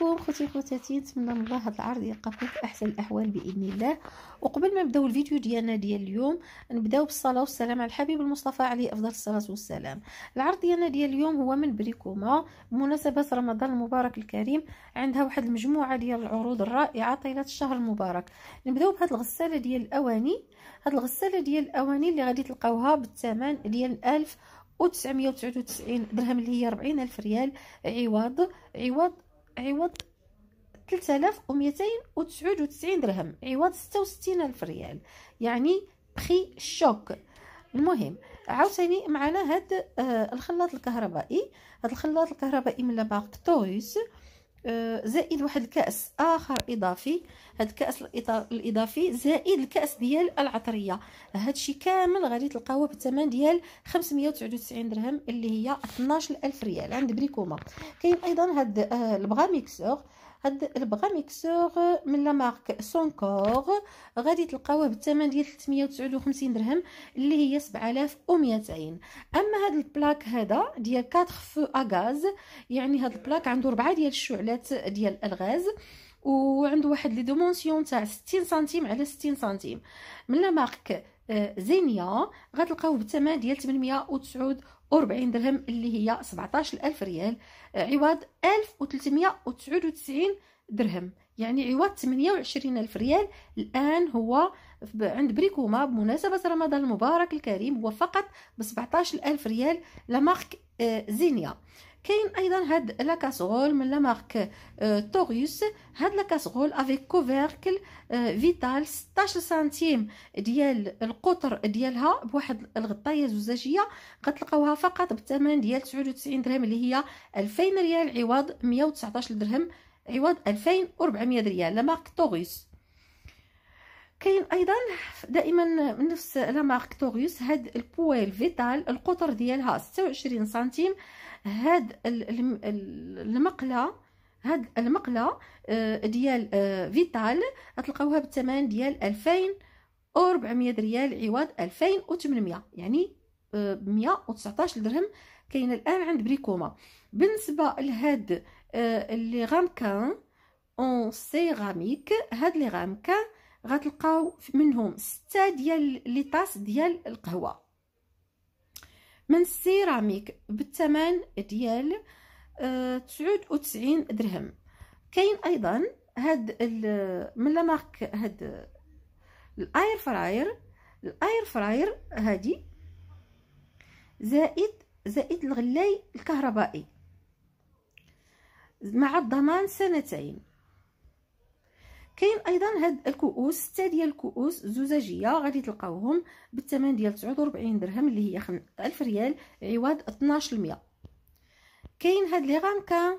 عليكم خوتي خواتاتي نتمنى من الله هذا العرض يلقاكم في احسن الاحوال باذن الله وقبل ما نبداو الفيديو ديالنا ديال اليوم نبداو بالصلاه والسلام على الحبيب المصطفى عليه افضل الصلاه والسلام العرض ديالنا ديال اليوم هو من بريكوما بمناسبه رمضان المبارك الكريم عندها واحد المجموعه ديال العروض الرائعه طيله الشهر المبارك نبداو بهاد الغساله ديال الاواني هاد الغساله ديال الاواني اللي غادي تلقاوها بالثمن ديال 1000 و 999 درهم اللي هي 40000 ريال عوض عوض عوض تسعين درهم عوض ستة ألف ريال يعني بخي شوك المهم عاوتاني معنا هاد آه الخلاط الكهربائي هاد الخلاط الكهربائي من لاباغ تويس آه، زائد واحد الكاس اخر اضافي هاد الكاس الاضافي زائد الكاس ديال العطريه هادشي كامل غادي تلقاوه بالثمن ديال 599 درهم اللي هي 12000 ريال عند بريكوما كاين ايضا هاد آه، البغا ميكسور هاد البغاميكسور من لا مارك سونكور غادي تلقاوه بالثمن ديال 359 درهم اللي هي 7200 اما هاد البلاك هذا ديال 4 فو اغاز يعني هاد البلاك عنده 4 ديال الشعلات ديال الغاز وعنده واحد لي دومونسيون تاع 60 سنتيم على 60 سنتيم من لا مارك آه، زينيا غتلقاوه بالثمن ديال 899 وأربعين درهم اللي هي سبعتاش ألف ريال عوض ألف وتلتمية وتسعود وتسعين درهم يعني عوض 28 ألف ريال الآن هو عند بريكوما بمناسبة رمضان المبارك الكريم هو فقط ب ألف ريال لمارك آه، زينيا كاين ايضا هاد لا كاسغول من لا مارك توريوس آه، هاد لا كاسغول افيك كوفيركل فيتال 16 سنتيم ديال القطر ديالها بواحد الغطايه زجاجيه غتلقاوها فقط بالثمن ديال 99 درهم اللي هي 2000 ريال عوض 119 درهم عوض 2400 ريال لا مارك توريوس كاين ايضا دائما من نفس لامارك توريوس هاد البويل فيتال القطر ديالها 26 سنتيم هاد المقله هاد المقله آه، ديال آه، فيتال غتلقاوها بالثمن ديال 2400 ريال عوض 2800 يعني 119 آه، درهم كاين الان عند بريكوما بالنسبه لهاد لي غامكان اون سيراميك هاد لي غامكان غتلقاو منهم ستة ديال لي طاس ديال القهوه من السيراميك بالثمن ديال آه، تسعود وتسعين درهم كاين ايضا هاد من لامارك هاد الاير فراير الاير فراير هادي زائد زائد الغلاي الكهربائي مع الضمان سنتين كاين ايضا هاد الكؤوس سته ديال الكؤوس زجاجيه غادي تلقاوهم بالثمن ديال 49 درهم اللي هي 1000 ريال عوض 12% كاين هاد لي غام كان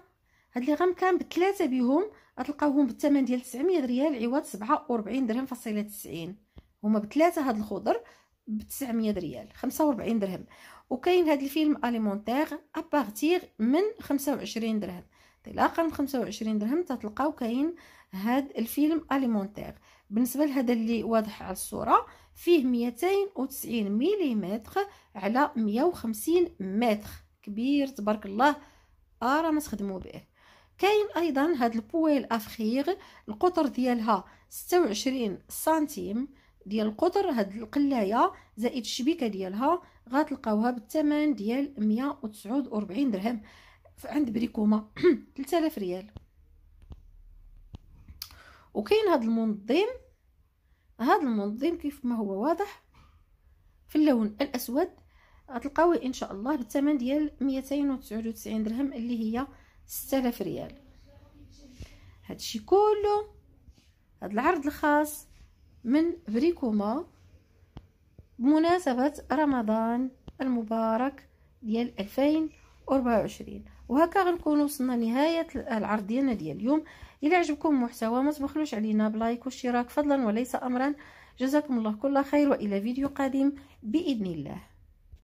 هاد لي غام كان بثلاثه بهم غتلقاوهم بالثمن ديال 900 ريال عوض 47 درهم فاصله 90 هما بثلاثه هاد الخضر ب 900 ريال 45 درهم وكاين هاد الفيلم اليمونتير ابارتيغ من 25 درهم الاخر من 25 درهم تتلقاو كاين هاد الفيلم اليمونتير بالنسبه لهذا اللي واضح على الصوره فيه 290 مليمتر على 150 متر كبير تبارك الله ارا آه، ما تخدموا به كاين ايضا هاد البويل افخيغ القطر ديالها 26 سنتيم ديال القطر هاد القلايه زائد الشبيكه ديالها غتلقاوها بالثمن ديال 149 درهم عند بريكوما 3000 ريال وكاين هذا المنظم هذا المنظم كيف ما هو واضح في اللون الاسود غتلقاوه ان شاء الله بالثمن ديال 299 درهم اللي هي 6000 ريال هذا الشيء كله هذا العرض الخاص من بريكوما بمناسبة رمضان المبارك ديال 2024 وهكا غنكون وصلنا لنهايه العرض ديالنا ديال اليوم الى عجبكم المحتوى ما تبخلوش علينا بلايك واشتراك فضلا وليس امرا جزاكم الله كل خير والى فيديو قادم باذن الله